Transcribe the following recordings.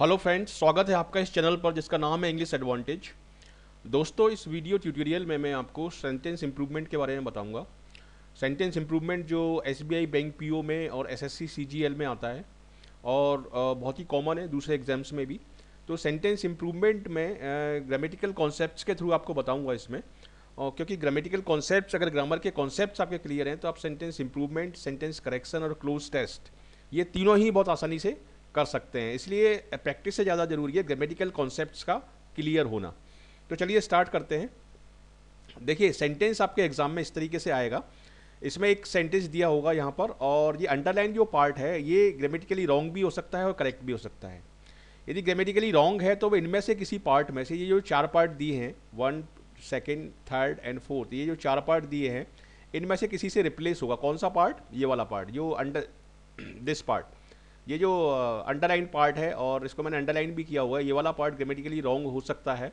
Hello friends स्वागत है आपका इस चैनल पर जिसका नाम है इंग्लिश एडवांटेज दोस्तों इस वीडियो ट्यूटोरियल में मैं आपको सेंटेंस इम्प्रूवमेंट के बारे में बताऊंगा सेंटेंस इम्प्रूवमेंट जो एस बैंक पी में और एस एस में आता है और बहुत ही कॉमन है दूसरे एग्जाम्स में भी तो सेंटेंस इम्प्रूवमेंट में ग्रामेटिकल कॉन्सेप्ट के थ्रू आपको बताऊँगा इसमें और क्योंकि ग्रामेटिकल कॉन्सेप्ट अगर ग्रामर के कॉन्सेप्ट आपके क्लियर हैं तो आप सेंटेंस इम्प्रूवमेंट सेंटेंस करेक्शन और क्लोज टेस्ट ये तीनों ही बहुत आसानी से कर सकते हैं इसलिए प्रैक्टिस से ज़्यादा ज़रूरी है ग्रामेटिकल कॉन्सेप्ट का क्लियर होना तो चलिए स्टार्ट करते हैं देखिए सेंटेंस आपके एग्ज़ाम में इस तरीके से आएगा इसमें एक सेंटेंस दिया होगा यहाँ पर और ये अंडरलाइन जो पार्ट है ये ग्रामेटिकली रॉन्ग भी हो सकता है और करेक्ट भी हो सकता है यदि ग्रामेटिकली रॉन्ग है तो वो इनमें से किसी पार्ट में से ये जो चार पार्ट दिए हैं one second third and fourth ये जो चार पार्ट दिए हैं इनमें से किसी से रिप्लेस होगा कौन सा पार्ट ये वाला पार्ट जो अंडर दिस पार्ट ये जो अंडरलाइन पार्ट है और इसको मैंने अंडरलाइन भी किया हुआ है ये वाला पार्ट ग्रामेटिकली रॉन्ग हो सकता है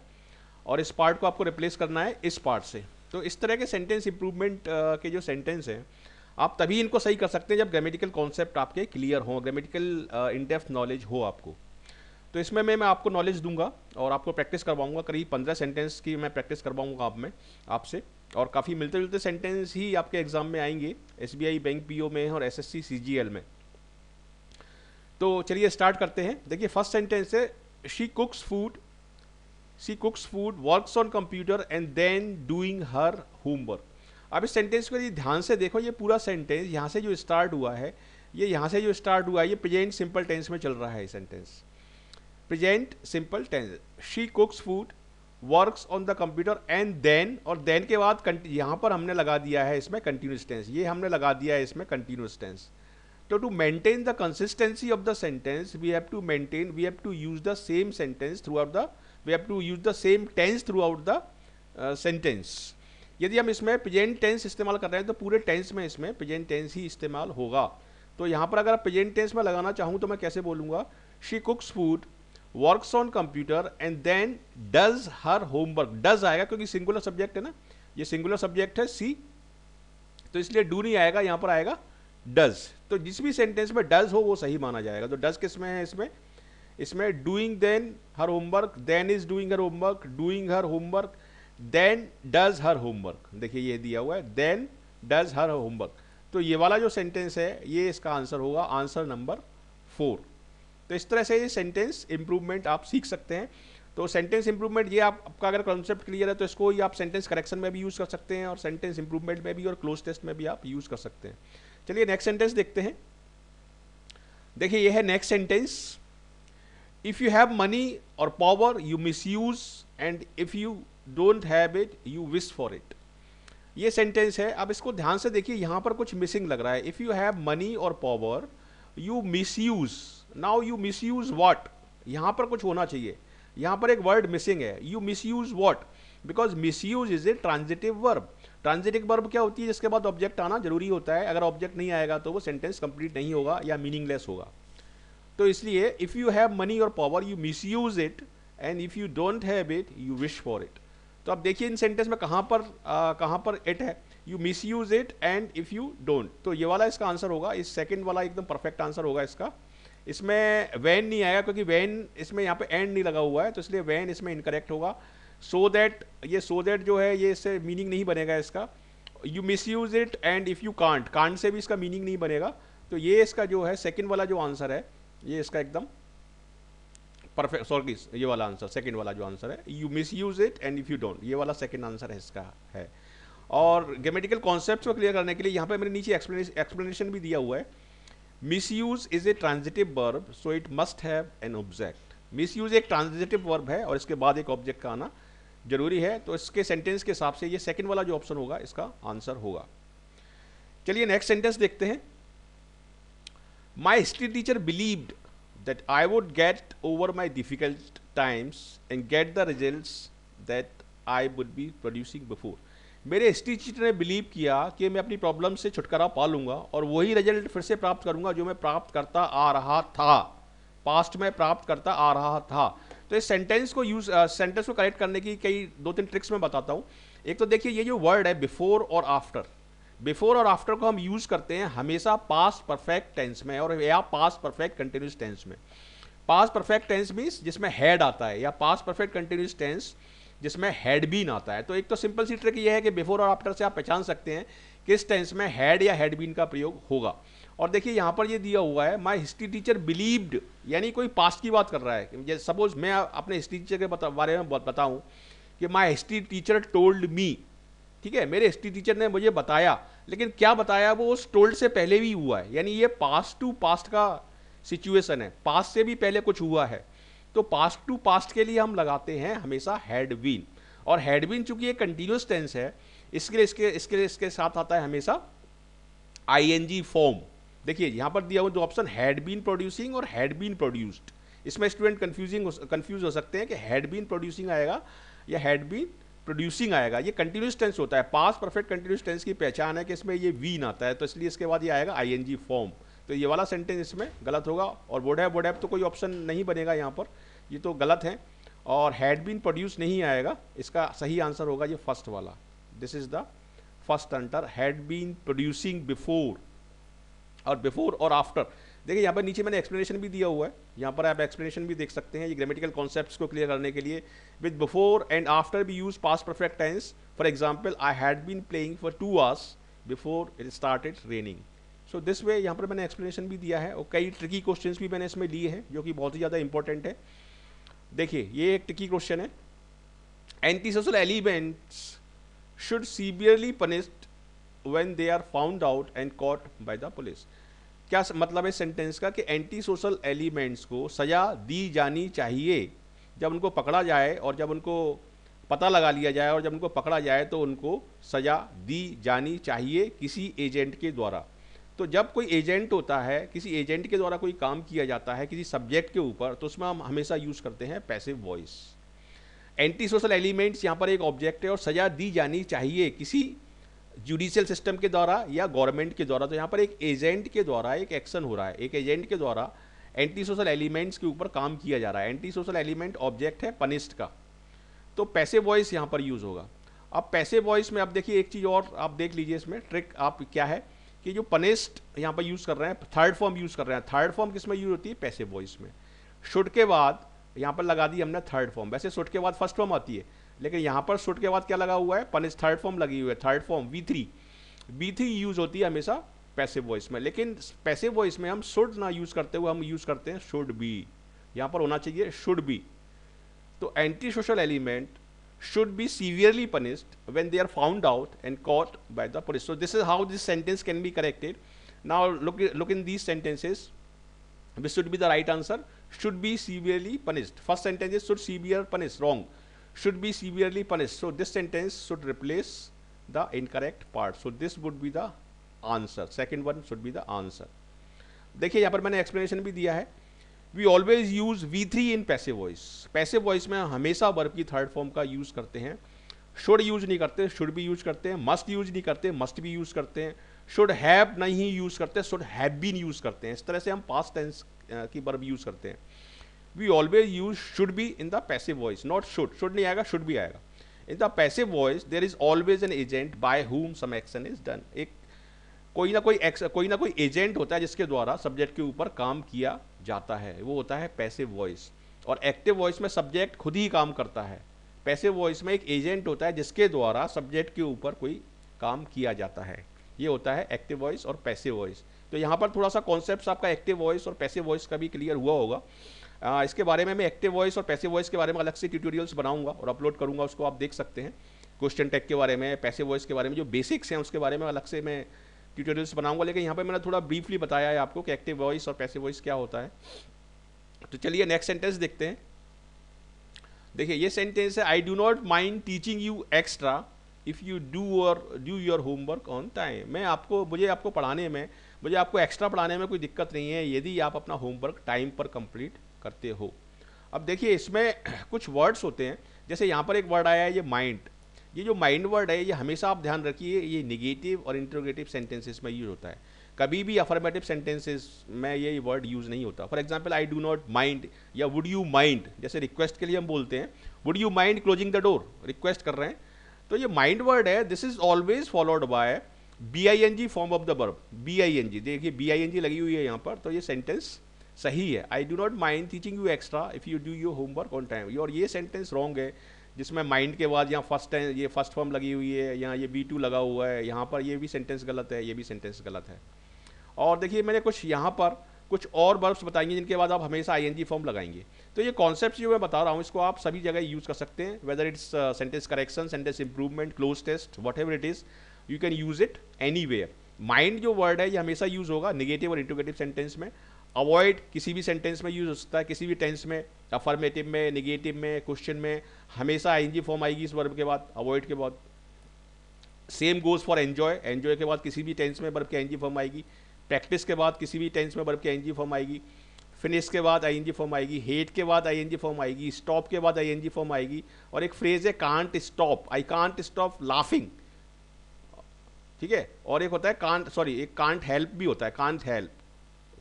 और इस पार्ट को आपको रिप्लेस करना है इस पार्ट से तो इस तरह के सेंटेंस इंप्रूवमेंट के जो सेंटेंस हैं आप तभी इनको सही कर सकते हैं जब ग्रामेटिकल कॉन्सेप्ट आपके क्लियर हों ग्रामेटिकल इनडेप्थ नॉलेज हो आपको तो इसमें मैं मैं आपको नॉलेज दूंगा और आपको प्रैक्टिस करवाऊंगा करीब पंद्रह सेंटेंस की मैं प्रैक्टिस करवाऊंगा आप में आपसे और काफ़ी मिलते जुलते सेंटेंस ही आपके एग्ज़ाम में आएंगे एस बैंक पी में और एस एस में तो चलिए स्टार्ट करते हैं देखिए फर्स्ट सेंटेंस है she cooks food she cooks food works on computer and then doing her homework अब इस सेंटेंस को यदि ध्यान से देखो ये पूरा सेंटेंस यहाँ से जो स्टार्ट हुआ है ये यहाँ से जो स्टार्ट हुआ है ये प्रेजेंट सिंपल टेंस में चल रहा है sentence present simple tense she cooks food works on the computer and then और देन के बाद यहाँ पर हमने लगा दिया है इसमें कंटिन्यूस टेंस ये हमने लगा दिया है इसमें continuous tense to maintain the consistency of the sentence we have to maintain we have to use the same sentence throughout the we have to use the same tense throughout the sentence यदि हम इसमें present tense इस्तेमाल कर रहे हैं तो पूरे tense में इसमें प्रेजेंट टेंस ही इस्तेमाल होगा तो यहाँ पर अगर प्रेजेंट टेंस में लगाना चाहूँ तो मैं कैसे बोलूँगा she cooks food works on computer and then does her homework does आएगा क्योंकि सिंगुलर सब्जेक्ट है ना ये सिंगुलर सब्जेक्ट है सी तो इसलिए डू नहीं आएगा यहाँ पर आएगा डज तो जिस भी सेंटेंस में डज हो वो सही माना जाएगा तो डज किस में है इसमें इसमें doing then her homework then is doing her homework doing her homework then does her homework देखिए ये दिया हुआ है देन डज हर होमवर्क तो ये वाला जो सेंटेंस है ये इसका आंसर होगा आंसर नंबर फोर तो इस तरह से ये सेंटेंस इंप्रूवमेंट आप सीख सकते हैं तो सेंटेंस इंप्रूवमेंट ये आप, आपका अगर कॉन्सेप्ट क्लियर है तो इसको ही आप सेंटेंस करेक्शन में भी यूज़ कर सकते हैं और सेंटेंस इंप्रूवमेंट में भी और क्लोज टेस्ट में भी आप यूज़ कर सकते हैं चलिए नेक्स्ट सेंटेंस देखते हैं देखिए यह है next sentence if you have money और power you misuse and if you don't have it you wish for it ये सेंटेंस है अब इसको ध्यान से देखिए यहां पर कुछ मिसिंग लग रहा है इफ़ यू हैव मनी और power you misuse now you misuse what यहां पर कुछ होना चाहिए यहां पर एक वर्ड मिसिंग है you misuse what because misuse is a transitive verb transitive verb क्या होती है जिसके बाद ऑब्जेक्ट आना जरूरी होता है अगर ऑब्जेक्ट नहीं आएगा तो वो सेंटेंस कंप्लीट नहीं होगा या मीनिंगलेस होगा तो इसलिए इफ़ यू हैव मनी और power you misuse it and if you don't have it you wish for it तो आप देखिए इन सेंटेंस में कहाँ पर कहाँ पर इट है you misuse it and if you don't तो ये वाला इसका आंसर होगा इस सेकेंड वाला एकदम परफेक्ट आंसर होगा इसका इसमें वैन नहीं आएगा क्योंकि वैन इसमें यहाँ पे एंड नहीं लगा हुआ है तो इसलिए वैन इसमें इनकरेक्ट होगा सो दैट ये सो so दैट जो है ये इससे मीनिंग नहीं बनेगा इसका you misuse it and if you can't can't से भी इसका मीनिंग नहीं बनेगा तो ये इसका जो है सेकेंड वाला जो आंसर है ये इसका एकदम परफेक्ट सॉरी ये वाला आंसर सेकेंड वाला जो आंसर है you misuse it and if you don't ये वाला सेकेंड आंसर है इसका है और ग्रामेटिकल कॉन्सेप्ट को क्लियर करने के लिए यहाँ पे मैंने नीचे एक्सप्लेनेशन भी दिया हुआ है misuse is a transitive verb so it must have an object misuse एक ट्रांजिटिव वर्ब है और इसके बाद एक ऑब्जेक्ट का आना जरूरी है तो इसके सेंटेंस के हिसाब से ये सेकंड वाला जो ऑप्शन होगा इसका आंसर होगा चलिए नेक्स्ट सेंटेंस देखते हैं my history teacher believed that I would get over my difficult times and get the result that I would be producing before मेरे हिस्ट्री टीचर ने बिलीव किया कि मैं अपनी प्रॉब्लम से छुटकारा पा लूंगा और वही रिजल्ट फिर से प्राप्त करूंगा जो मैं प्राप्त करता आ रहा था पास्ट में प्राप्त करता आ रहा था तो इस सेंटेंस को यूज सेंटेंस uh, को करेक्ट करने की कई दो तीन ट्रिक्स मैं बताता हूँ एक तो देखिए ये जो वर्ड है बिफोर और आफ्टर बिफोर और आफ्टर को हम यूज़ करते हैं हमेशा पास परफेक्ट टेंस में और या पास परफेक्ट कंटिन्यूस टेंस में पास परफेक्ट टेंस मीन्स जिसमें हैड आता है या पास परफेक्ट कंटिन्यूस टेंस जिसमें हैड बीन आता है तो एक तो सिंपल सी ट्रिक ये है कि बिफोर और आफ्टर से आप पहचान सकते हैं किस टेंस में हैड या हेड बीन का प्रयोग होगा और देखिए यहाँ पर ये दिया हुआ है माई हिस्ट्री टीचर बिलीव्ड यानी कोई पास्ट की बात कर रहा है जैसे सपोज मैं अपने हिस्ट्री टीचर के बारे में बताऊँ कि my history teacher told me ठीक है मेरे हिस्ट्री टीचर ने मुझे बताया लेकिन क्या बताया वो उस टोल्ड से पहले भी हुआ है यानी ये पास्ट टू पास्ट का सिचुएसन है पास्ट से भी पहले कुछ हुआ है तो पास्ट टू पास्ट के लिए हम लगाते हैं हमेशा हैड बीन और हैड बीन चूंकि ये कंटिन्यूस टेंस है इसके लिए इसके इसके लिए इसके साथ आता है हमेशा आई एन जी फॉर्म देखिए यहाँ पर दिया हुआ जो ऑप्शन हैड बीन प्रोड्यूसिंग और हैड बीन प्रोड्यूस्ड इसमें स्टूडेंट कन्फ्यूजिंग कन्फ्यूज हो सकते हैं कि हैड बीन प्रोड्यूसिंग आएगा या हैड बीन प्रोड्यूसिंग आएगा ये कंटिन्यूस टेंस होता है पास परफेक्ट कंटिन्यूस टेंस की पहचान है कि इसमें ये वीन आता है तो इसलिए इसके बाद ये आएगा जी फॉर्म तो ये वाला सेंटेंस इसमें गलत होगा और वोडैप वोडैप तो कोई ऑप्शन नहीं बनेगा यहाँ पर ये तो गलत है और हैड बीन प्रोड्यूस नहीं आएगा इसका सही आंसर होगा ये फर्स्ट वाला दिस इज़ द फर्स्ट अंटर हैड बीन प्रोड्यूसिंग बिफोर और बिफोर और आफ्टर देखिए यहाँ पर नीचे मैंने एक्सप्लेनेशन भी दिया हुआ है यहाँ पर आप एक्सप्लेनेशन भी देख सकते हैं ये ग्रामेटिकल कॉन्सेप्ट्स को क्लियर करने के लिए with before and after we use past perfect tense for example I had been playing for two hours before it started raining so this way यहाँ पर मैंने एक्सप्लेनेशन भी दिया है और कई ट्रिकी क्वेश्चन भी मैंने इसमें लिए हैं जो कि बहुत ही ज़्यादा इंपॉर्टेंट है देखिए ये एक ट्रिकी क्वेश्चन है anti social elements should severely punished when they are found out and caught by the police क्या मतलब है सेंटेंस का कि एंटी सोशल एलिमेंट्स को सज़ा दी जानी चाहिए जब उनको पकड़ा जाए और जब उनको पता लगा लिया जाए और जब उनको पकड़ा जाए तो उनको सज़ा दी जानी चाहिए किसी एजेंट के द्वारा तो जब कोई एजेंट होता है किसी एजेंट के द्वारा कोई काम किया जाता है किसी सब्जेक्ट के ऊपर तो उसमें हम हमेशा यूज़ करते हैं passive voice anti social elements यहाँ पर एक ऑब्जेक्ट है और सज़ा दी जानी चाहिए किसी जुडिशियल सिस्टम के द्वारा या गवर्नमेंट के द्वारा तो यहाँ पर एक एजेंट के द्वारा एक एक्शन हो रहा है एक एजेंट के द्वारा एंटी सोशल एलिमेंट्स के ऊपर काम किया जा रहा है एंटी सोशल एलिमेंट ऑब्जेक्ट है पनिस्ट का तो पैसे वॉइस यहाँ पर यूज़ होगा अब पैसे वॉइस में आप देखिए एक चीज़ और आप देख लीजिए इसमें ट्रिक आप क्या है कि जो पनिस्ट यहाँ पर यूज़ कर रहे हैं थर्ड फॉर्म यूज़ कर रहे हैं थर्ड फॉर्म किस में यूज होती है पैसे वॉइस में शुट के बाद यहाँ पर लगा दी हमने थर्ड फॉर्म वैसे शुट के बाद फर्स्ट फॉर्म आती है लेकिन यहाँ पर शूट के बाद क्या लगा हुआ है पनिश थर्ड फॉर्म लगी हुई है third form V three V three use होती है हमेशा पैसे वॉइस में लेकिन पैसे वॉइस में हम शुड ना यूज करते हुए हम यूज करते हैं शुड बी यहाँ पर होना चाहिए शुड बी तो anti social element should be severely punished when they are found out and caught by the police so this is how this sentence can be corrected now look look in these sentences which should be the right answer should be severely punished first sentence is should severe punish wrong should be severely punished. So this sentence should replace the incorrect part. So this would be the answer. Second one should be the answer. देखिए यहाँ पर मैंने explanation भी दिया है we always use V three in passive voice पैसे voice में हमेशा वर्ब की थर्ड फॉर्म का यूज़ करते हैं शुड यूज नहीं करते शुड भी यूज करते हैं मस्ट यूज नहीं करते मस्ट भी यूज करते हैं शुड हैव नहीं यूज करते शुड हैव बीन यूज करते हैं इस तरह से हम पास्ट टेंस की वर्ब यूज करते हैं we always use should be in the passive voice not should should नहीं आएगा शुड भी आएगा in the passive voice there is always an agent by whom some action is done एक कोई ना कोई एक्स कोई ना कोई एजेंट होता है जिसके द्वारा सब्जेक्ट के ऊपर काम किया जाता है वो होता है पैसिव वॉइस और एक्टिव वॉइस में सब्जेक्ट खुद ही काम करता है पैसिव वॉइस में एक एजेंट होता है जिसके द्वारा सब्जेक्ट के ऊपर कोई काम किया जाता है ये होता है एक्टिव वॉइस और पैसिव वॉइस तो यहाँ पर थोड़ा सा कॉन्सेप्ट आपका एक्टिव वॉइस और पैसिव वॉइस का भी क्लियर हुआ होगा आ, इसके बारे में मैं एक्टिव वॉइस और पैसे वॉइस के बारे में अलग से ट्यूटोरियल्स बनाऊंगा और अपलोड करूंगा उसको आप देख सकते हैं क्वेश्चन टैग के बारे में पैसे वॉइस के बारे में जो बेसिक्स हैं उसके बारे में अलग से मैं ट्यूटोरियल्स बनाऊंगा लेकिन यहाँ पर मैंने थोड़ा ब्रीफली बताया है आपको कि एक्टिव वॉइस और पैसे वॉइस क्या होता है तो चलिए नेक्स्ट सेंटेंस देखते हैं देखिए ये सेंटेंस है I do not mind teaching you extra if you do और do your homework on time मैं आपको मुझे आपको पढ़ाने में मुझे आपको एक्स्ट्रा पढ़ाने में कोई दिक्कत नहीं है यदि आप अपना होमवर्क टाइम पर कंप्लीट करते हो अब देखिए इसमें कुछ वर्ड्स होते हैं जैसे यहाँ पर एक वर्ड आया है ये माइंड ये जो माइंड वर्ड है ये हमेशा आप ध्यान रखिए ये निगेटिव और इंट्रोगेटिव सेंटेंसेस में यूज होता है कभी भी अफर्मेटिव सेंटेंसेस में ये वर्ड यूज़ नहीं होता for example I do not mind या वुड यू माइंड जैसे रिक्वेस्ट के लिए हम बोलते हैं would you mind closing the door request कर रहे हैं तो ये माइंड वर्ड है this is always followed by B I N G form of the verb B I N G देखिए बी आई एन जी लगी हुई है यहाँ पर तो ये सेंटेंस सही है I do not mind teaching you extra if you do you homework on time और ये सेंटेंस रॉन्ग है जिसमें माइंड के बाद यहाँ फर्स्ट टाइम ये फर्स्ट फॉर्म लगी हुई है यहाँ ये बी टू लगा हुआ है यहाँ पर ये भी सेंटेंस गलत है ये भी सेंटेंस गलत है और देखिए मैंने कुछ यहाँ पर कुछ और वर्ब्स बताएंगे जिनके बाद आप हमेशा आई एन जी फॉर्म लगाएंगे तो ये कॉन्सेप्ट जो मैं बता रहा हूँ इसको आप सभी जगह यूज़ कर सकते हैं whether it's sentence correction sentence improvement cloze test whatever it is you can use it any mind जो वर्ड है ये हमेशा यूज़ होगा निगेटिव और इंटोगेटिव सेंटेंस में अवॉइड किसी भी सेंटेंस में यूज हो सकता है किसी भी टेंस में अफर्मेटिव में निगेटिव में क्वेश्चन में हमेशा आईएनजी फॉर्म आएगी इस वर्ब के बाद अवॉइड के बाद same goes for enjoy enjoy के बाद किसी भी टेंस में वर्ब की आईएनजी फॉर्म आएगी प्रैक्टिस के बाद किसी भी टेंस में वर्ब की आईएनजी फॉर्म आएगी फिनिश के बाद आईएनजी फॉर्म आएगी हेट के बाद आईएनजी फॉर्म आएगी स्टॉप के बाद आईएनजी फॉर्म आएगी और एक फ्रेज है can't stop I can't stop laughing ठीक है और एक होता है कांट सॉरी एक कांट हेल्प भी होता है can't help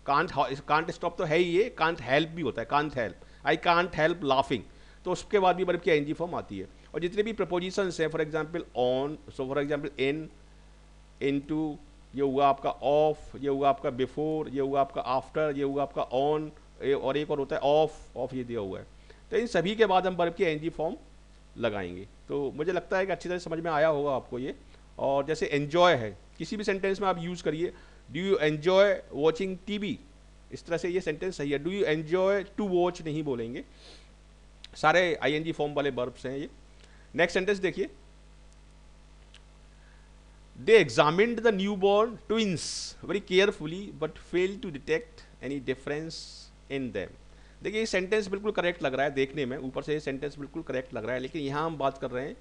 can't can't stop तो है ही ये कांट हेल्प भी होता है can't help I can't help laughing तो उसके बाद भी मतलब की एन फॉर्म आती है और जितने भी प्रपोजिशंस हैं for example on so for example in into ये हुआ आपका ऑफ ये हुआ आपका बिफोर ये हुआ आपका आफ्टर ये हुआ आपका ऑन और एक और होता है ऑफ ऑफ ये दिया हुआ है तो इन सभी के बाद हम बर्फ की एन फॉर्म लगाएंगे तो मुझे लगता है कि अच्छी तरह समझ में आया होगा आपको ये और जैसे एन्जॉय है किसी भी सेंटेंस में आप यूज़ करिए do you enjoy watching TV इस तरह से ये सेंटेंस सही है do you enjoy to watch नहीं बोलेंगे सारे आई एन जी फॉर्म वाले बर्ब्स हैं ये नेक्स्ट सेंटेंस देखिए they they the newborn twins very carefully but fail to detect any difference in them देखिए ये सेंटेंस बिल्कुल करेक्ट लग रहा है देखने में ऊपर से ये सेंटेंस बिल्कुल करेक्ट लग रहा है लेकिन यहाँ हम बात कर रहे हैं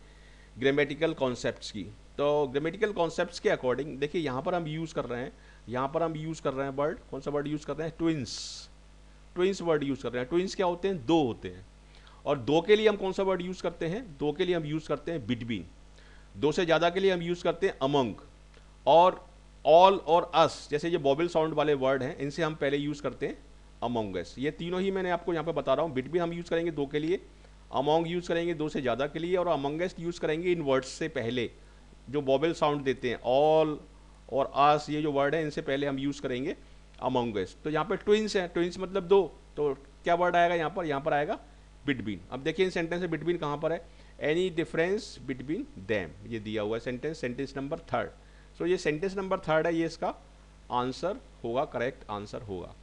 ग्रामेटिकल कॉन्सेप्ट्स की तो ग्रामेटिकल कॉन्सेप्ट्स के अकॉर्डिंग देखिए यहाँ पर हम यूज़ कर रहे हैं यहाँ पर हम यूज़ कर रहे हैं वर्ड कौन सा वर्ड यूज़ कर रहे हैं ट्विंस ट्विंस वर्ड यूज़ कर रहे हैं ट्विंस क्या होते हैं दो होते हैं और दो के लिए हम कौन सा वर्ड यूज़ करते हैं दो के लिए हम यूज़ करते हैं बिटवीन दो से ज़्यादा के लिए हम यूज़ करते हैं अमंग और ऑल और अस जैसे ये बॉबल साउंड वाले वर्ड हैं इनसे हम पहले यूज़ करते हैं अमोंगस ये तीनों ही मैंने आपको यहाँ पर बता रहा हूँ बिटवीन हम यूज़ करेंगे दो के लिए अमोंग यूज़ करेंगे दो से ज़्यादा के लिए और अमंगस यूज़ करेंगे इन वर्ड्स से पहले जो बॉबल साउंड देते हैं ऑल और आस ये जो वर्ड है इनसे पहले हम यूज़ करेंगे अमोंगस तो यहाँ पर ट्विंस हैं ट्विंस मतलब दो तो क्या वर्ड आएगा यहाँ पर यहाँ पर आएगा बिटवीन अब देखिए इन सेंटेंस में बिटबीन कहाँ पर है एनी डिफरेंस बिटवीन दैम ये दिया हुआ है sentence sentence number third so ये सेंटेंस नंबर थर्ड है ये इसका आंसर होगा करेक्ट आंसर होगा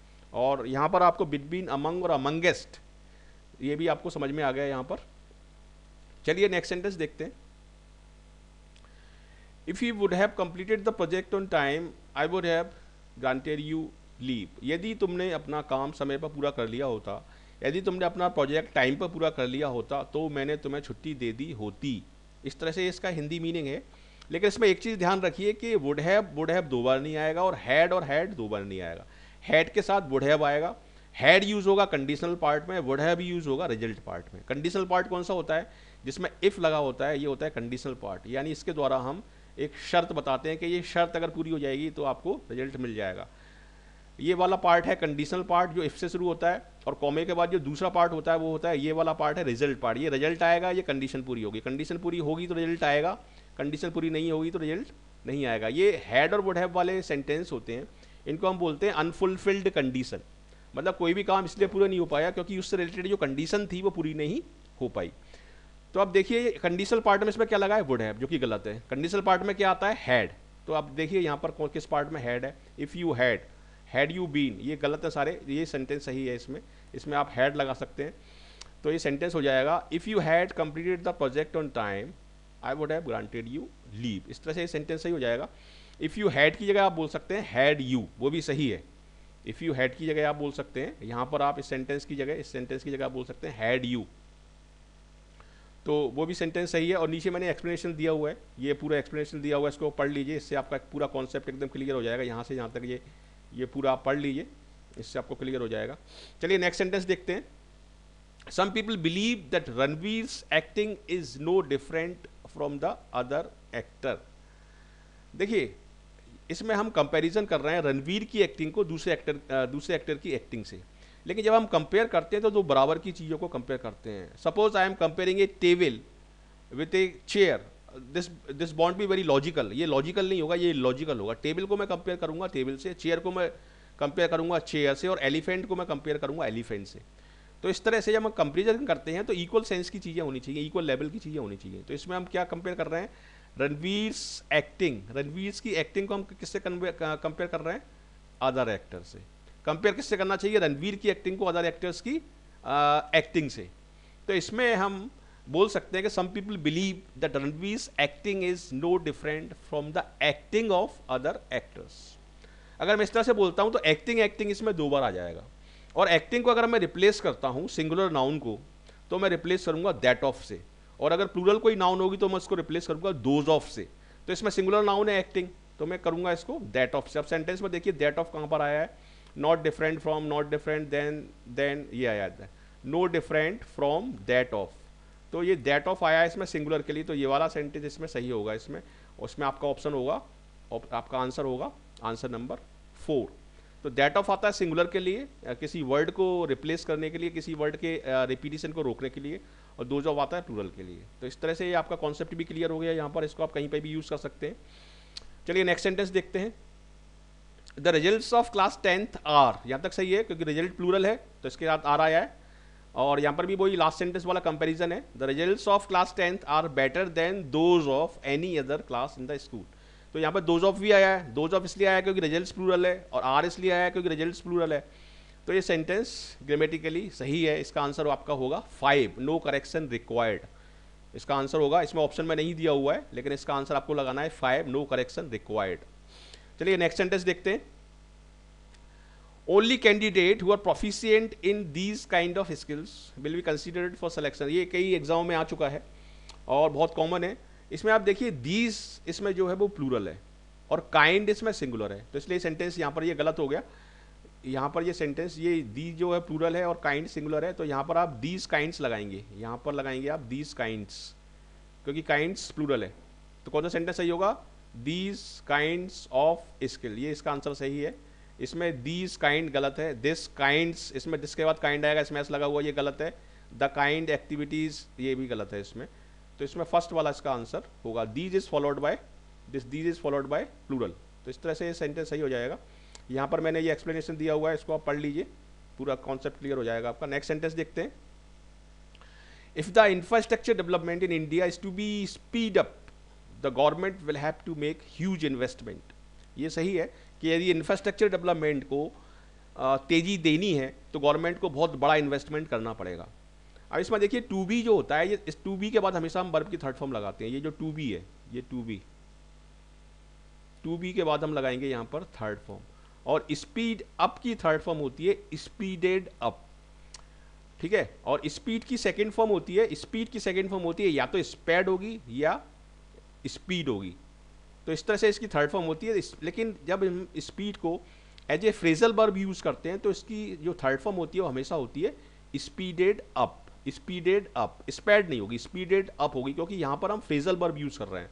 और यहाँ पर आपको बिटवीन अमंग और अमंगेस्ट ये भी आपको समझ में आ गया यहाँ पर चलिए नेक्स्ट सेंटेंस देखते हैं if you would have completed the project on time I would have granted you leave यदि तुमने अपना काम समय पर पूरा कर लिया होता यदि तुमने अपना प्रोजेक्ट टाइम पर पूरा कर लिया होता तो मैंने तुम्हें छुट्टी दे दी होती इस तरह से इसका हिंदी मीनिंग है लेकिन इसमें एक चीज़ ध्यान रखिए कि वुड हैव वुड हैव दो बार नहीं आएगा और हैड और हैड दो बार नहीं आएगा हैड के साथ वुड हैव आएगा हैड यूज़ होगा कंडीशनल पार्ट में वुड हैव यूज़ होगा रिजल्ट पार्ट में कंडीशनल पार्ट कौन सा होता है जिसमें इफ़ लगा होता है ये होता है कंडीशनल पार्ट यानी इसके द्वारा हम एक शर्त बताते हैं कि ये शर्त अगर पूरी हो जाएगी तो आपको रिजल्ट मिल जाएगा ये वाला पार्ट है कंडीशनल पार्ट जो इफ से शुरू होता है और कॉमे के बाद जो दूसरा पार्ट होता है वो होता है ये वाला पार्ट है रिजल्ट पार्ट ये रिजल्ट आएगा ये कंडीशन पूरी होगी कंडीशन पूरी होगी तो रिजल्ट आएगा कंडीशन पूरी नहीं होगी तो रिजल्ट नहीं आएगा ये हैड और वुड हैव वाले सेंटेंस होते हैं इनको हम बोलते हैं अनफुलफिल्ड कंडीशन मतलब कोई भी काम इसलिए पूरा नहीं हो पाया क्योंकि उससे रिलेटेड जो कंडीशन थी वो पूरी नहीं हो पाई तो आप देखिए कंडीशनल पार्ट में इसमें क्या लगा है वुड है जो कि गलत है कंडीशनल पार्ट में क्या आता है हैड तो आप देखिए यहाँ पर किस पार्ट में हैड है if you had had you been ये गलत है सारे ये सेंटेंस सही है इसमें इसमें आप हैड लगा सकते हैं तो ये सेंटेंस हो जाएगा if you had completed the project on time I would have granted you leave इस तरह से ये सेंटेंस सही हो जाएगा इफ़ यू हैड की जगह आप बोल सकते हैं हैड यू वो भी सही है इफ़ यू हैड की जगह आप बोल सकते हैं यहाँ पर आप इस सेंटेंस की जगह इस सेंटेंस की जगह आप बोल सकते हैं हैड यू तो वो भी सेंटेंस सही है और नीचे मैंने एक्सप्लेनेशन दिया हुआ है ये पूरा एक्सप्लेनेशन दिया हुआ है इसको पढ़ लीजिए इससे आपका पूरा कॉन्सेप्ट एकदम क्लियर हो जाएगा यहाँ से यहाँ तक ये ये पूरा आप पढ़ लीजिए इससे आपको क्लियर हो जाएगा चलिए नेक्स्ट सेंटेंस देखते हैं some people believe that Ranveer acting is no different from the other actor देखिए इसमें हम कंपैरिजन कर रहे हैं रणवीर की एक्टिंग को दूसरे एक्टर दूसरे एक्टर की एक्टिंग से लेकिन जब हम कंपेयर करते हैं तो दो बराबर की चीज़ों को कंपेयर करते हैं suppose I am comparing a table with a chair this this bond भी वेरी लॉजिकल ये लॉजिकल नहीं होगा ये लॉजिकल होगा टेबल को मैं कंपेयर करूंगा टेबल से चेयर को मैं कंपेयर करूंगा चेयर से और एलिफेंट को मैं कंपेयर करूंगा एलिफेंट से तो इस तरह से जब हम कंपेरिजन करते हैं तो इक्वल सेंस की चीज़ें होनी चाहिए इक्वल लेवल की चीज़ें होनी चाहिए तो इसमें हम क्या कंपेयर कर रहे हैं रणवीर एक्टिंग रणवीर की एक्टिंग को हम किससे कंपेयर कर रहे हैं अदर एक्टर से कंपेयर किससे करना चाहिए रणवीर की एक्टिंग को अदर एक्टर्स की एक्टिंग से तो इसमें हम बोल सकते हैं कि some people believe that Ranveer acting is no different from the acting of other actors अगर मैं इस तरह से बोलता हूँ तो एक्टिंग एक्टिंग इसमें दो बार आ जाएगा और एक्टिंग को अगर मैं रिप्लेस करता हूँ सिंगुलर नाउन को तो मैं रिप्लेस करूँगा दैट ऑफ से और अगर प्लूरल कोई नाउन होगी तो मैं उसको रिप्लेस करूँगा दोज ऑफ से तो इसमें सिंगुलर नाउन है एक्टिंग तो मैं करूँगा इसको दैट ऑफ से अब सेंटेंस में देखिए दैट ऑफ कहाँ पर आया है not different from not different then then ये आया था no different from that of तो ये दैट ऑफ आया है इसमें सिंगुलर के लिए तो ये वाला सेंटेंस इसमें सही होगा इसमें उसमें आपका ऑप्शन होगा आपका आंसर होगा आंसर नंबर फोर तो दैट ऑफ आता है सिंगुलर के लिए किसी वर्ड को रिप्लेस करने के लिए किसी वर्ड के रिपीटिशन को रोकने के लिए और दो जॉब आता है प्लूरल के लिए तो इस तरह से ये आपका कॉन्सेप्ट भी क्लियर हो गया यहाँ पर इसको आप कहीं पर भी यूज़ कर सकते हैं चलिए नेक्स्ट सेंटेंस देखते हैं the result of class tenth are यहाँ तक सही है क्योंकि रिजल्ट प्लूरल है तो इसके साथ आर आया है और यहाँ पर भी वही लास्ट सेंटेंस वाला कंपेरिजन है the result of class tenth are better than those of any other class in the school तो यहाँ पर दोज ऑफ भी आया है दोज ऑफ इसलिए आया क्योंकि रिजल्ट प्लूरल है और आर इसलिए आया क्योंकि रिजल्ट प्लूरल है तो ये सेंटेंस ग्रामेटिकली सही है इसका आंसर आपका होगा फाइव नो करेक्शन रिक्वायर्ड इसका आंसर होगा इसमें ऑप्शन में नहीं दिया हुआ है लेकिन इसका आंसर आपको लगाना है फाइव नो करेक्शन रिक्वायर्ड चलिए नेक्स्ट सेंटेंस देखते हैं only candidate who are proficient in these kind of skills will be considered for selection ये कई एग्जाम में आ चुका है और बहुत कॉमन है इसमें आप देखिए दीज इसमें जो है वो प्लूरल है और काइंड इसमें सिंगुलर है तो इसलिए सेंटेंस यहाँ पर ये गलत हो गया यहाँ पर ये सेंटेंस ये दी जो है प्लूरल है और काइंड सिंगुलर है तो यहाँ पर आप दीज काइंड्स लगाएंगे यहाँ पर लगाएंगे आप दीज काइंड्स क्योंकि काइंड्स प्लूरल है तो कौन सा सेंटेंस सही होगा दीज काइंड्स ऑफ स्किल ये इसका आंसर सही है इसमें दीज काइंड गलत है दिस काइंड्स इसमें दिस के बाद काइंड आएगा इसमें ऐसा लगा हुआ ये गलत है द काइंड एक्टिविटीज़ ये भी गलत है इसमें तो इसमें फर्स्ट वाला इसका आंसर होगा these is followed by this these is followed by plural तो इस तरह से ये सेंटेंस सही हो जाएगा यहाँ पर मैंने ये एक्सप्लेनेशन दिया हुआ है इसको आप पढ़ लीजिए पूरा कॉन्सेप्ट क्लियर हो जाएगा आपका नेक्स्ट सेंटेंस देखते हैं if the infrastructure development in India is to be speed up the government will have to make huge investment ये सही है कि यदि इंफ्रास्ट्रक्चर डेवलपमेंट को तेज़ी देनी है तो गवर्नमेंट को बहुत बड़ा इन्वेस्टमेंट करना पड़ेगा अब इसमें देखिए टू बी जो होता है ये इस टू बी के बाद हमेशा हम बर्फ की थर्ड फॉर्म लगाते हैं ये जो टू बी है ये टू बी टू बी के बाद हम लगाएंगे यहाँ पर थर्ड फॉर्म और स्पीड अप की थर्ड फॉर्म होती है स्पीडेड अप ठीक है और स्पीड की सेकेंड फॉर्म होती है स्पीड की सेकेंड फॉर्म होती है या तो स्पेड होगी या स्पीड होगी तो इस तरह से इसकी थर्ड फॉर्म होती है लेकिन जब हम स्पीड को as a phrasal verb use करते हैं तो इसकी जो थर्ड फॉर्म होती है वो हमेशा होती है speeded up speeded up sped नहीं होगी स्पीडेड अप होगी क्योंकि यहाँ पर हम फ्रेजल बर्ब यूज़ कर रहे हैं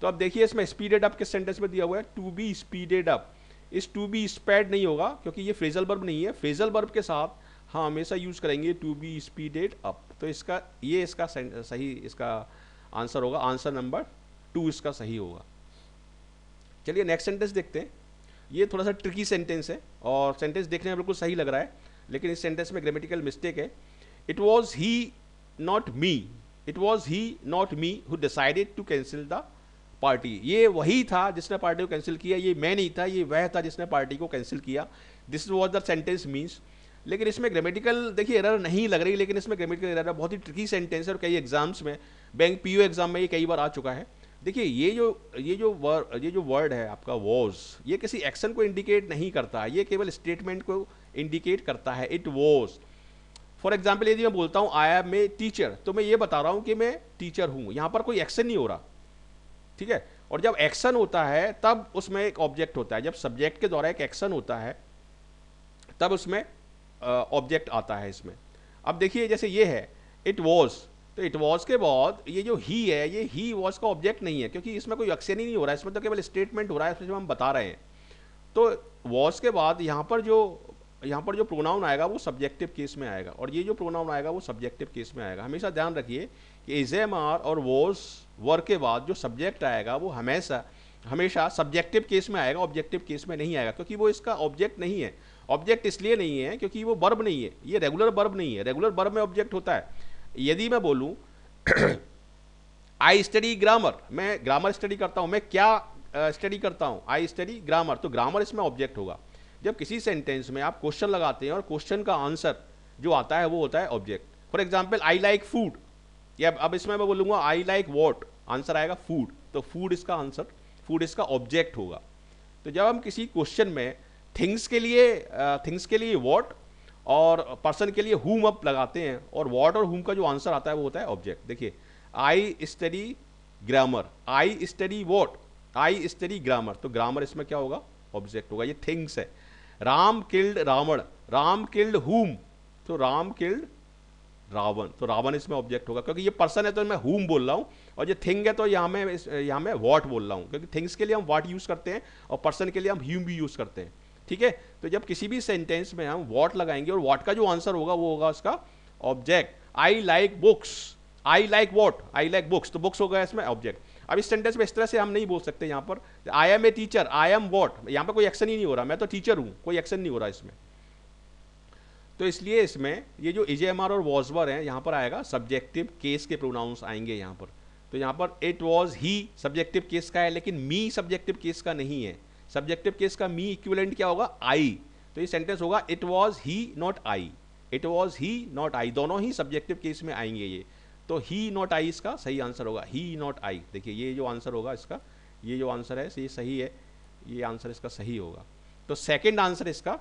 तो अब देखिए इसमें स्पीडेड अप किस सेंटेंस में दिया हुआ है टू बी स्पीडेड अप इस टू बी स्पैड नहीं होगा क्योंकि ये फ्रेजल बर्ब नहीं है फ्रेजल बर्ब के साथ हम हमेशा यूज़ करेंगे टू बी स्पीडेड अप तो इसका ये इसका सही इसका आंसर होगा आंसर नंबर टू इसका सही होगा चलिए नेक्स्ट सेंटेंस देखते हैं ये थोड़ा सा ट्रिकी सेंटेंस है और सेंटेंस देखने में बिल्कुल सही लग रहा है लेकिन इस सेंटेंस में ग्रामेटिकल मिस्टेक है it was he not me it was he not me who decided to cancel the party ये वही था जिसने पार्टी को कैंसिल किया ये मैं नहीं था ये वह था जिसने पार्टी को कैंसिल किया this was the sentence means लेकिन इसमें ग्रामेटिकल देखिए एरर नहीं लग रही लेकिन इसमें ग्रामेटिकल एरर बहुत ही ट्रिकी सेंटेंस है और कई एग्जाम्स में बैंक पी एग्जाम में ये कई बार आ चुका है देखिए ये जो ये जो वर्ड ये जो वर्ड है आपका वॉज ये किसी एक्शन को इंडिकेट नहीं करता है ये केवल स्टेटमेंट को इंडिकेट करता है इट वॉज फॉर एग्जाम्पल यदि मैं बोलता हूँ आई एम मे टीचर तो मैं ये बता रहा हूँ कि मैं टीचर हूँ यहाँ पर कोई एक्शन नहीं हो रहा ठीक है और जब एक्शन होता है तब उसमें एक ऑब्जेक्ट होता है जब सब्जेक्ट के द्वारा एक एक्शन होता है तब उसमें ऑब्जेक्ट आता है इसमें अब देखिए जैसे ये है इट वॉज तो इट वॉज के बाद ये जो ही है ये ही वॉज का ऑब्जेक्ट नहीं है क्योंकि इसमें कोई एक्शन ही नहीं हो रहा है इसमें तो केवल स्टेटमेंट हो रहा है इसमें जब हम बता रहे हैं तो वॉज के बाद यहाँ पर जो यहाँ पर जो प्रोनाउन आएगा वो सब्जेक्टिव केस में आएगा और ये जो प्रोनाउन आएगा वो सब्जेक्टिव केस में आएगा हमेशा ध्यान रखिए कि इजेम आर और वॉज वर के बाद जो सब्जेक्ट आएगा वो हमेशा हमेशा सब्जेक्टिव केस में आएगा ऑब्जेक्टिव केस में नहीं आएगा क्योंकि वो इसका ऑब्जेक्ट नहीं है ऑब्जेक्ट इसलिए नहीं है क्योंकि वो बर्ब नहीं है ये रेगुलर बर्ब नहीं है रेगुलर बर्ब में ऑब्जेक्ट होता है यदि मैं बोलूं आई स्टडी ग्रामर मैं ग्रामर स्टडी करता हूँ मैं क्या स्टडी uh, करता हूं आई स्टडी ग्रामर तो ग्रामर इसमें ऑब्जेक्ट होगा जब किसी सेंटेंस में आप क्वेश्चन लगाते हैं और क्वेश्चन का आंसर जो आता है वो होता है object for example I like food या अब इसमें मैं बोलूँगा आई लाइक वॉट आंसर आएगा फूड तो फूड इसका आंसर फूड इसका ऑब्जेक्ट होगा तो जब हम किसी क्वेश्चन में थिंग्स के लिए थिंग्स uh, के लिए वॉट और पर्सन के लिए हुम अप लगाते हैं और वॉट और हुम का जो आंसर आता है वो होता है ऑब्जेक्ट देखिए I study grammar I study what I study grammar तो ग्रामर इसमें क्या होगा ऑब्जेक्ट होगा ये थिंग्स है Ram killed Ravan Ram killed whom तो राम किल्ड रावण तो रावण इसमें ऑब्जेक्ट होगा क्योंकि ये पर्सन है तो मैं हुम बोल रहा हूँ और ये थिंग है तो यहाँ मैं यहाँ मैं वॉट बोल रहा हूँ क्योंकि थिंग्स के लिए हम वॉट यूज़ करते हैं और पर्सन के लिए हम ह्यूम भी यूज़ करते हैं ठीक है तो जब किसी भी सेंटेंस में हम वॉट लगाएंगे और वॉट का जो आंसर होगा वो होगा उसका object I like books I like what I like books तो बुक्स होगा इसमें ऑब्जेक्ट अब इस सेंटेंस में इस तरह से हम नहीं बोल सकते यहाँ पर I am a teacher I am what यहाँ पर कोई एक्शन ही नहीं हो रहा मैं तो टीचर हूँ कोई एक्शन नहीं हो रहा इसमें तो इसलिए इसमें ये जो इजे और वॉजवर है यहाँ पर आएगा सब्जेक्टिव केस के प्रोनाउंस आएंगे यहाँ पर तो यहाँ पर it was he subjective case का है लेकिन मी सब्जेक्टिव केस का नहीं है सब्जेक्टिव केस का मी इक्विवेलेंट क्या होगा आई तो ये सेंटेंस होगा it was he not I it was he not I दोनों ही सब्जेक्टिव केस में आएंगे ये तो ही नॉट आई इसका सही आंसर होगा ही नॉट आई देखिए ये जो आंसर होगा इसका ये जो आंसर है ये सही है ये आंसर इसका सही होगा तो सेकेंड आंसर इसका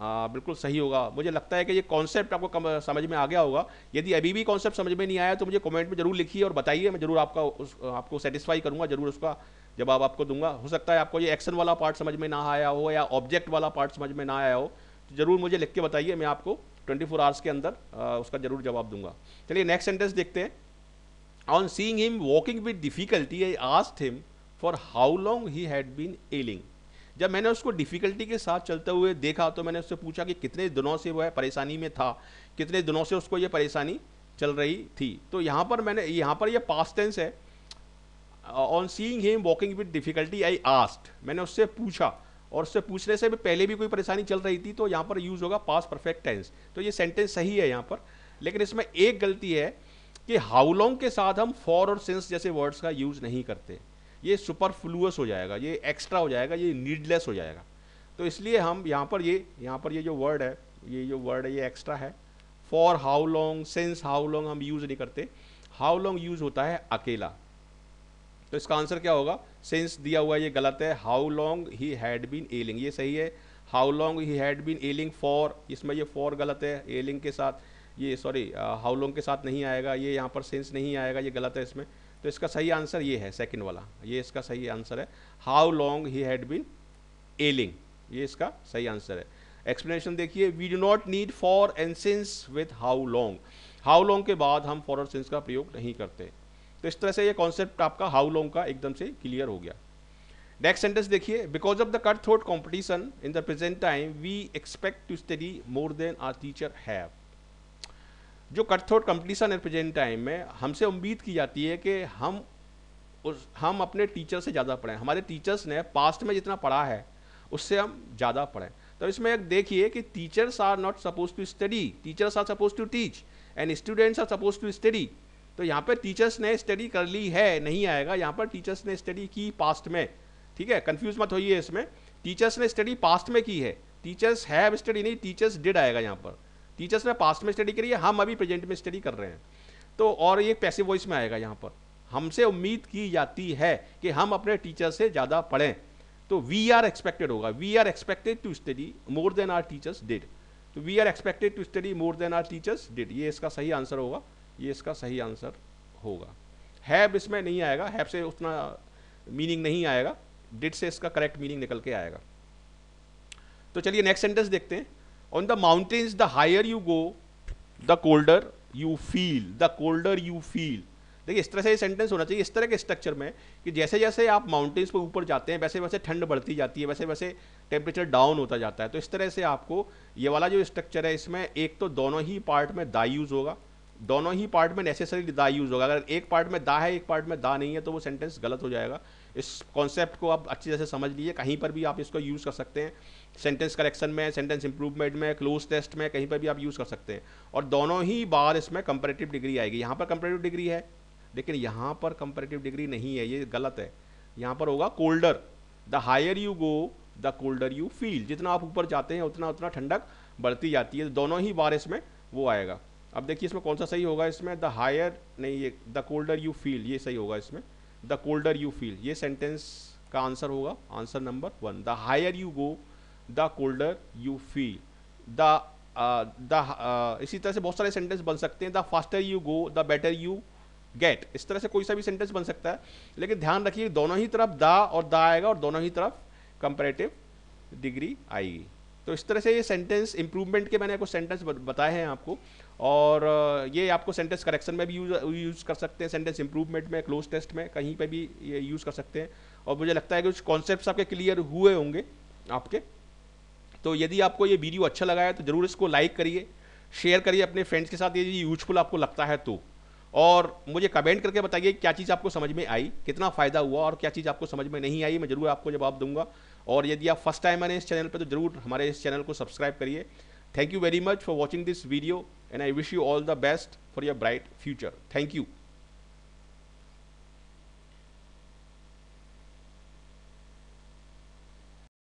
आ, बिल्कुल सही होगा मुझे लगता है कि ये कॉन्सेप्ट आपको कम, समझ में आ गया होगा यदि अभी भी कॉन्सेप्ट समझ में नहीं आया तो मुझे कमेंट में जरूर लिखिए और बताइए मैं जरूर आपका उस आपको सेटिस्फाई करूंगा जरूर उसका जवाब आपको दूंगा हो सकता है आपको ये एक्शन वाला पार्ट समझ में ना आया हो या ऑब्जेक्ट वाला पार्ट समझ में ना आया हो तो ज़रूर मुझे लिख के बताइए मैं आपको 24 फोर आवर्स के अंदर आ, उसका ज़रूर जवाब दूंगा चलिए नेक्स्ट सेंटेंस देखते हैं on seeing him walking with difficulty I asked him for how long he had been ailing जब मैंने उसको डिफ़िकल्टी के साथ चलते हुए देखा तो मैंने उससे पूछा कि कितने दिनों से वह परेशानी में था कितने दिनों से उसको ये परेशानी चल रही थी तो यहाँ पर मैंने यहाँ पर यह पास्ट टेंस है on seeing him walking with difficulty I asked मैंने उससे पूछा और उससे पूछने से भी पहले भी कोई परेशानी चल रही थी तो यहाँ पर यूज़ होगा पास परफेक्ट टेंस तो ये सेंटेंस सही है यहाँ पर लेकिन इसमें एक गलती है कि हाउ लॉन्ग के साथ हम फॉर और सेंस जैसे वर्ड्स का यूज़ नहीं करते ये सुपर फ्लूस हो जाएगा ये एक्स्ट्रा हो जाएगा ये नीडलेस हो जाएगा तो इसलिए हम यहाँ पर ये यहाँ पर ये जो वर्ड है ये जो वर्ड है ये एक्स्ट्रा है for how long since how long हम यूज़ नहीं करते हाउ लॉन्ग यूज़ होता है अकेला तो इसका आंसर क्या होगा सिंस दिया हुआ ये गलत है how long he had been ailing ये सही है how long he had been ailing for इसमें ये फॉर गलत है एलिंग के साथ ये सॉरी हाउ लॉन्ग के साथ नहीं आएगा ये यहाँ पर सिंस नहीं आएगा ये गलत है इसमें तो इसका सही आंसर ये है सेकंड वाला ये इसका सही आंसर है how long he had been ailing ये इसका सही आंसर है एक्सप्लेनेशन देखिए we do not need for and since with how long how long के बाद हम फॉर और सिंस का प्रयोग नहीं करते तो इस तरह से ये कॉन्सेप्ट आपका हाउ लॉन्ग का एकदम से क्लियर हो गया नेक्स्ट सेंटेंस देखिए because of the cut throat competition in the present time we expect to study more than our teacher have जो कट थ्रोट कॉम्पिटिशन है प्रेजेंट टाइम में हमसे उम्मीद की जाती है कि हम उस हम अपने टीचर से ज़्यादा पढ़ें हमारे टीचर्स ने पास्ट में जितना पढ़ा है उससे हम ज़्यादा पढ़ें तो इसमें एक देखिए कि teachers are not suppose to study teachers are suppose to teach and students are suppose to study तो यहाँ पर टीचर्स ने स्टडी कर ली है नहीं आएगा यहाँ पर टीचर्स ने स्टडी की पास्ट में ठीक है कन्फ्यूज मत होइए इसमें टीचर्स ने स्टडी पास्ट में की है टीचर्स हैव स्टडी नहीं टीचर्स डिड आएगा यहाँ पर टीचर्स ने पास्ट में स्टडी करी है हम अभी प्रेजेंट में स्टडी कर रहे हैं तो और ये पैसिव वॉइस में आएगा यहाँ पर हमसे उम्मीद की जाती है कि हम अपने टीचर्स से ज़्यादा पढ़ें तो वी आर एक्सपेक्टेड होगा we are expected to study more than our teachers did तो we are expected to study more than our teachers did ये इसका सही आंसर होगा ये इसका सही आंसर होगा हैब इसमें नहीं आएगा हैब से उतना मीनिंग नहीं आएगा डिट से इसका करेक्ट मीनिंग निकल के आएगा तो चलिए नेक्स्ट सेंटेंस देखते हैं on the mountains the higher you go the colder you feel the colder you feel देखिए इस तरह से सेंटेंस होना चाहिए इस तरह के स्ट्रक्चर में कि जैसे जैसे आप माउंटेन्स पर ऊपर जाते हैं वैसे वैसे ठंड बढ़ती जाती है वैसे वैसे टेम्परेचर डाउन होता जाता है तो इस तरह से आपको ये वाला जो स्ट्रक्चर है इसमें एक तो दोनों ही पार्ट में दा यूज़ होगा दोनों ही पार्ट में नेसेसरी दा यूज़ होगा अगर एक पार्ट में दा है एक पार्ट में दा नहीं है तो वो सेंटेंस गलत हो जाएगा इस कॉन्सेप्ट को आप अच्छी तरह से समझ लीजिए कहीं पर भी आप इसको यूज़ कर सकते हैं सेंटेंस करेक्शन में सेंटेंस इंप्रूवमेंट में क्लोज टेस्ट में कहीं पर भी आप यूज़ कर सकते हैं और दोनों ही बार इसमें कंपेरेटिव डिग्री आएगी यहाँ पर कंपेरेटिव डिग्री है लेकिन यहाँ पर कंपेरेटिव डिग्री नहीं है ये गलत है यहाँ पर होगा colder the higher you go the colder you feel जितना आप ऊपर जाते हैं उतना उतना ठंडक बढ़ती जाती है दोनों ही बार इसमें वो आएगा अब देखिए इसमें कौन सा सही होगा इसमें द हायर नहीं ये द कोल्डर यू फील ये सही होगा इसमें द कोल्डर यू फील ये सेंटेंस का आंसर होगा answer number one the higher you go the colder you feel the the इसी तरह से बहुत सारे सेंटेंस बन सकते हैं the faster you go the better you get इस तरह से कोई सा भी सेंटेंस बन सकता है लेकिन ध्यान रखिए दोनों ही तरफ द और द आएगा और दोनों ही तरफ कंपेरेटिव डिग्री आएगी तो इस तरह से ये सेंटेंस इंप्रूवमेंट के मैंने कुछ सेंटेंस बताए हैं आपको और ये आपको सेंटेंस करेक्शन में भी यूज यूज़ कर सकते हैं सेंटेंस इंप्रूवमेंट में क्लोज टेस्ट में कहीं पे भी ये यूज़ कर सकते हैं और मुझे लगता है कि कुछ कॉन्सेप्ट आपके क्लियर हुए होंगे आपके तो यदि आपको ये वीडियो अच्छा लगा है तो ज़रूर इसको लाइक करिए शेयर करिए अपने फ्रेंड्स के साथ यदि यूजफुल आपको लगता है तो और मुझे कमेंट करके बताइए क्या चीज़ आपको समझ में आई कितना फ़ायदा हुआ और क्या चीज़ आपको समझ में नहीं आई मैं ज़रूर आपको जवाब दूंगा और यदि आप फर्स्ट टाइम आए इस चैनल पर तो जरूर हमारे इस चैनल को सब्सक्राइब करिए thank you very much for watching this video and I wish you all the best for your bright future thank you